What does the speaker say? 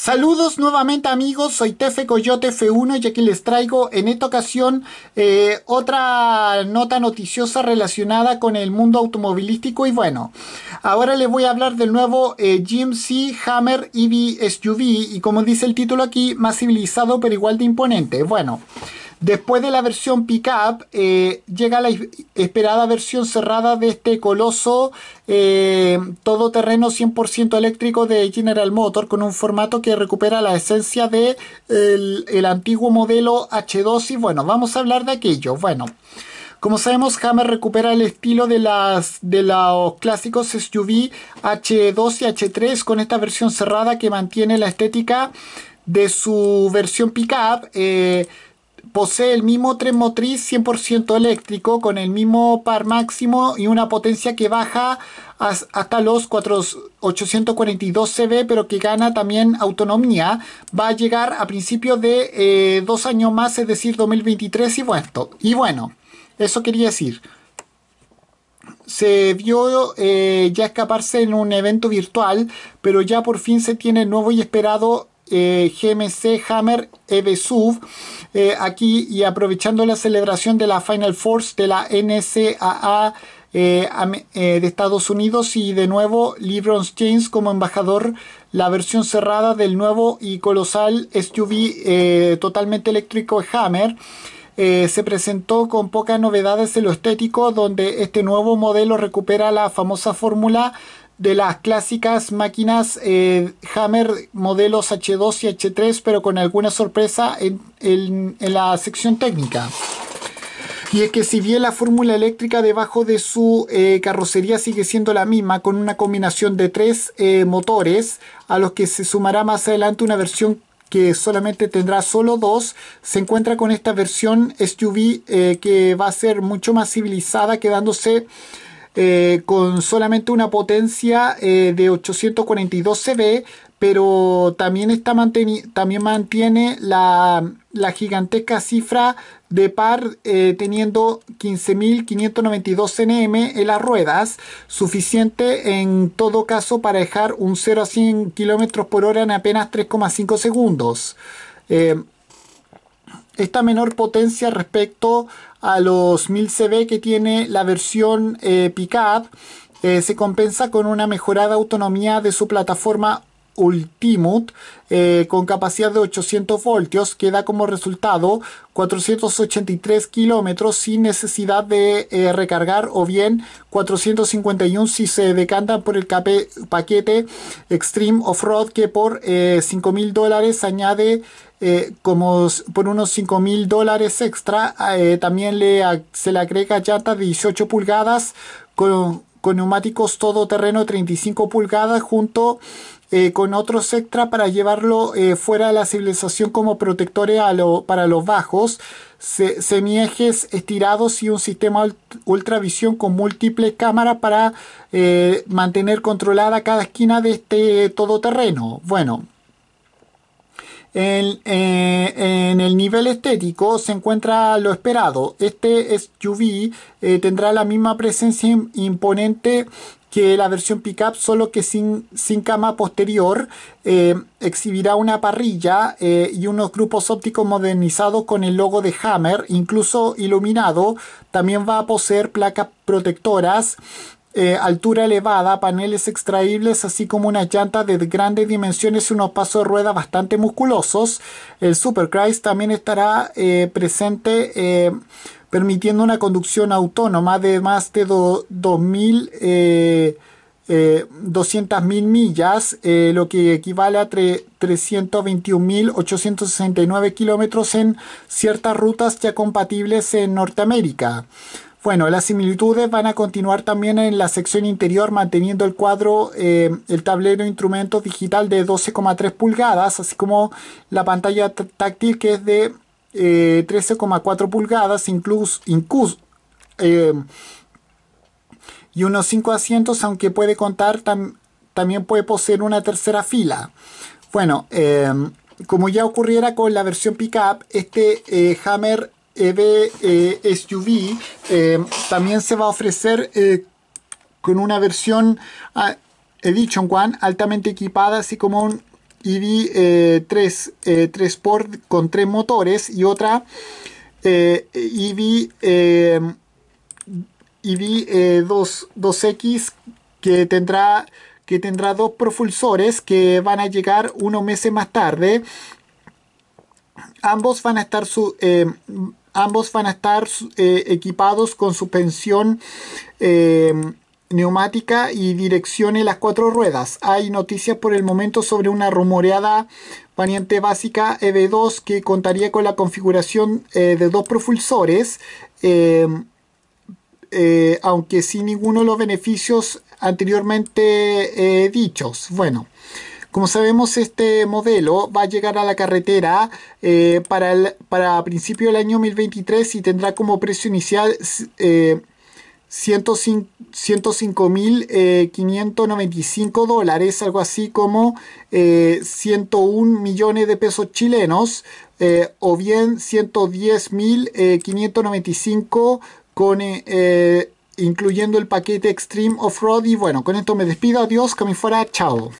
Saludos nuevamente amigos, soy Tefe Coyote F1 y aquí les traigo en esta ocasión eh, otra nota noticiosa relacionada con el mundo automovilístico y bueno, ahora les voy a hablar del nuevo eh, GMC Hammer EV SUV y como dice el título aquí, más civilizado pero igual de imponente. Bueno. Después de la versión pickup, up eh, llega la esperada versión cerrada de este coloso eh, todoterreno 100% eléctrico de General Motors con un formato que recupera la esencia del de el, antiguo modelo H2. Y bueno, vamos a hablar de aquello. Bueno. Como sabemos, Hammer recupera el estilo de, las, de los clásicos SUV H2 y H3 con esta versión cerrada que mantiene la estética de su versión pickup. Eh, posee el mismo tren motriz 100% eléctrico con el mismo par máximo y una potencia que baja hasta los 842 CV pero que gana también autonomía va a llegar a principios de eh, dos años más es decir 2023 y bueno, y bueno eso quería decir se vio eh, ya escaparse en un evento virtual pero ya por fin se tiene nuevo y esperado eh, GMC Hammer EV Sub eh, aquí y aprovechando la celebración de la Final Force de la NCAA eh, de Estados Unidos y de nuevo LeBron James como embajador la versión cerrada del nuevo y colosal SUV totalmente eléctrico Hammer se presentó con pocas novedades en lo estético, donde este nuevo modelo recupera la famosa fórmula de las clásicas máquinas eh, Hammer modelos H2 y H3, pero con alguna sorpresa en, la sección técnica. Y es que si bien la fórmula eléctrica debajo de su eh, carrocería sigue siendo la misma, con una combinación de tres eh, motores, a los que se sumará más adelante una versión que solamente tendrá solo dos, se encuentra con esta versión SUV que va a ser mucho más civilizada, quedándose eh, con solamente una potencia eh, de 842 CB, pero también, está también mantiene la, gigantesca cifra de par eh, teniendo 15.592 nm en las ruedas, suficiente en todo caso para dejar un 0 a 100 km por hora en apenas 3,5 segundos esta menor potencia respecto a los 1000 CV que tiene la versión eh, pickup eh, se compensa con una mejorada autonomía de su plataforma Ultimut. Eh, con capacidad de 800 voltios que da como resultado 483 kilómetros sin necesidad de eh, recargar o bien 451 si se decanta por el paquete Extreme Off-Road que por 5000 mil dólares añade eh, como por unos 5 mil dólares extra, eh, también le, se le agrega llantas de 18 pulgadas con, neumáticos todoterreno 35 pulgadas junto eh, con otros extra para llevarlo fuera de la civilización como protectores a para los bajos, semiejes estirados y un sistema ultravisión con múltiples cámaras para mantener controlada cada esquina de este todoterreno. Bueno, eh, en, el nivel estético se encuentra lo esperado. Este SUV eh, tendrá la misma presencia imponente que la versión pickup, solo que sin, sin cama posterior, eh, exhibirá una parrilla y unos grupos ópticos modernizados con el logo de Hammer, incluso iluminado. También va a poseer placas protectoras eh, altura elevada, paneles extraíbles, así como una llanta de grandes dimensiones y unos pasos de rueda bastante musculosos. El Supercrise también estará eh, presente eh, permitiendo una conducción autónoma de más de 2.000 200.000 millas, lo que equivale a 321.869 kilómetros en ciertas rutas ya compatibles en Norteamérica. Bueno, las similitudes van a continuar también en la sección interior manteniendo el cuadro, eh, el tablero instrumentos digital de 12,3 pulgadas, así como la pantalla táctil que es de 13,4 eh, pulgadas, incluso, incluso eh, y unos 5 asientos, aunque puede contar, también puede poseer una tercera fila. Bueno, como ya ocurriera con la versión pickup, este Hammer EV eh, SUV eh, también se va a ofrecer eh, con una versión ah, Edition One altamente equipada, así como un EV 3, 3 Sport con tres motores y otra EV, EV 2, 2X que tendrá que tendrá dos propulsores que van a llegar unos meses más tarde. Ambos van a estar, su, Ambos van a estar eh, equipados con suspensión eh, neumática y dirección en las cuatro ruedas. Hay noticias por el momento sobre una rumoreada variante básica EV2 que contaría con la configuración eh, de dos propulsores, aunque sin ninguno de los beneficios anteriormente dichos. Bueno. Como sabemos, este modelo va a llegar a la carretera eh, para, para principio del año 2023 y tendrá como precio inicial eh, 105.595 eh, dólares, algo así como 101 eh, millones de pesos chilenos, o bien 110.595 con... incluyendo el paquete Extreme Off-Road y bueno, con esto me despido, adiós, que me fuera, chao.